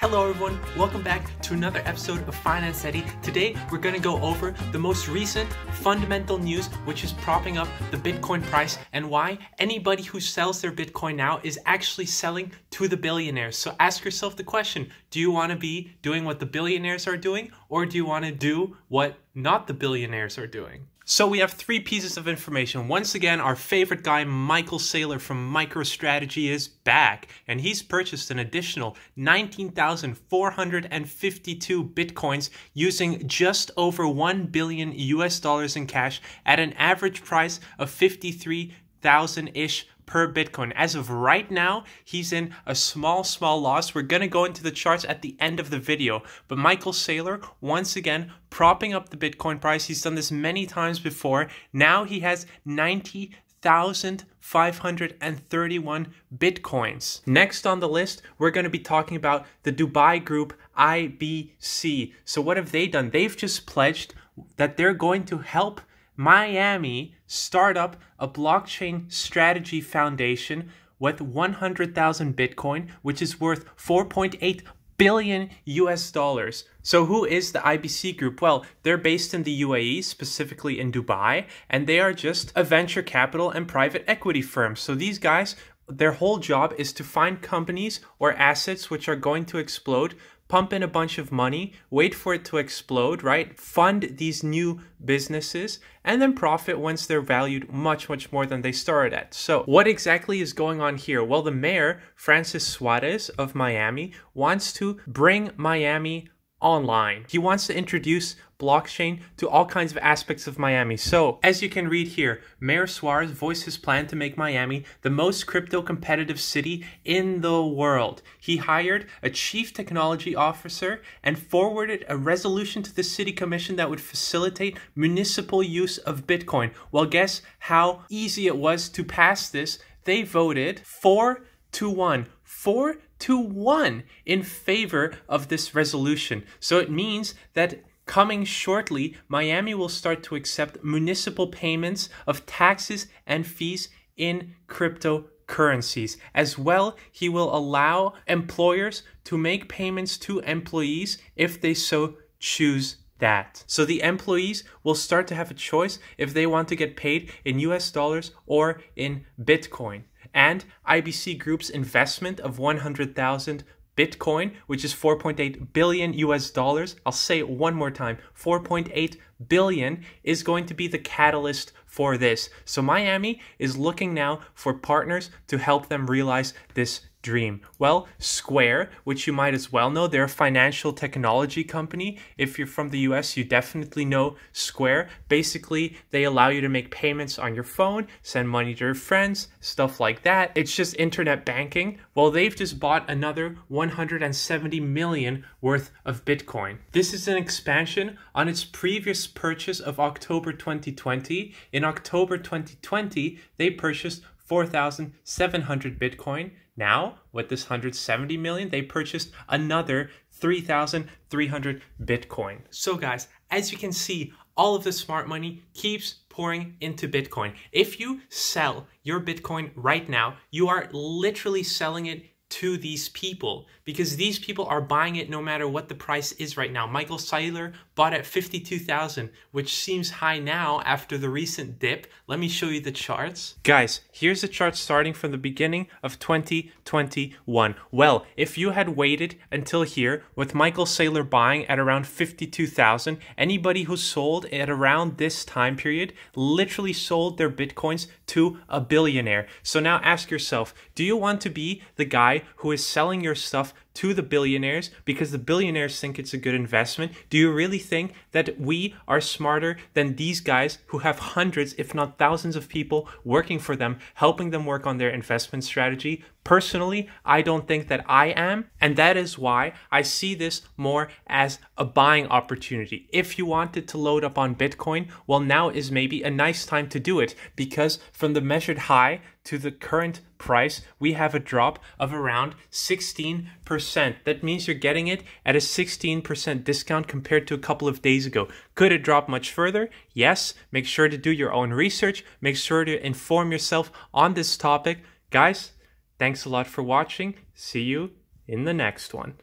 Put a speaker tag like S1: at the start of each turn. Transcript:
S1: Hello everyone, welcome back to another episode of Finance Eddie. Today we're going to go over the most recent fundamental news which is propping up the Bitcoin price and why anybody who sells their Bitcoin now is actually selling to the billionaires. So ask yourself the question, do you want to be doing what the billionaires are doing or do you want to do what not the billionaires are doing? So we have three pieces of information. Once again, our favorite guy, Michael Saylor from MicroStrategy is back, and he's purchased an additional 19,452 Bitcoins using just over 1 billion US dollars in cash at an average price of 53,000-ish per Bitcoin. As of right now, he's in a small, small loss. We're going to go into the charts at the end of the video. But Michael Saylor, once again, propping up the Bitcoin price. He's done this many times before. Now he has ninety thousand five hundred and thirty-one bitcoins. Next on the list, we're going to be talking about the Dubai group IBC. So, what have they done? They've just pledged that they're going to help Miami start up a blockchain strategy foundation with 100,000 Bitcoin, which is worth 4.8 billion US dollars. So, who is the IBC Group? Well, they're based in the UAE, specifically in Dubai, and they are just a venture capital and private equity firm. So, these guys, their whole job is to find companies or assets which are going to explode pump in a bunch of money, wait for it to explode, right? Fund these new businesses and then profit once they're valued much, much more than they started at. So, what exactly is going on here? Well, the mayor, Francis Suarez of Miami, wants to bring Miami online. He wants to introduce blockchain to all kinds of aspects of Miami. So, as you can read here, Mayor Suarez voiced his plan to make Miami the most crypto competitive city in the world. He hired a chief technology officer and forwarded a resolution to the city commission that would facilitate municipal use of Bitcoin. Well, guess how easy it was to pass this? They voted for to 1, 4 to 1 in favor of this resolution. So it means that Coming shortly, Miami will start to accept municipal payments of taxes and fees in cryptocurrencies. As well, he will allow employers to make payments to employees if they so choose that. So the employees will start to have a choice if they want to get paid in US dollars or in Bitcoin and IBC Group's investment of 100,000 Bitcoin, which is 4.8 billion US dollars. I'll say it one more time 4.8 billion is going to be the catalyst for this. So Miami is looking now for partners to help them realize this dream? Well, Square, which you might as well know, they're a financial technology company. If you're from the US, you definitely know Square. Basically, they allow you to make payments on your phone, send money to your friends, stuff like that. It's just internet banking. Well, they've just bought another 170 million worth of Bitcoin. This is an expansion on its previous purchase of October 2020. In October 2020, they purchased 4,700 Bitcoin. Now, with this 170 million, they purchased another 3,300 Bitcoin. So, guys, as you can see, all of the smart money keeps pouring into Bitcoin. If you sell your Bitcoin right now, you are literally selling it to these people because these people are buying it no matter what the price is right now. Michael Seiler bought at 52,000, which seems high now after the recent dip. Let me show you the charts. Guys, here's the chart starting from the beginning of 2021. Well, if you had waited until here with Michael Saylor buying at around 52,000, anybody who sold at around this time period literally sold their Bitcoins to a billionaire. So now ask yourself, do you want to be the guy who is selling your stuff to the billionaires because the billionaires think it's a good investment? Do you really think that we are smarter than these guys who have hundreds, if not thousands, of people working for them, helping them work on their investment strategy? Personally, I don't think that I am. And that is why I see this more as a buying opportunity. If you wanted to load up on Bitcoin, well, now is maybe a nice time to do it because from the measured high to the current price, we have a drop of around 16%. That means you're getting it at a 16% discount compared to a couple of days ago. Could it drop much further? Yes. Make sure to do your own research. Make sure to inform yourself on this topic. Guys, thanks a lot for watching. See you in the next one.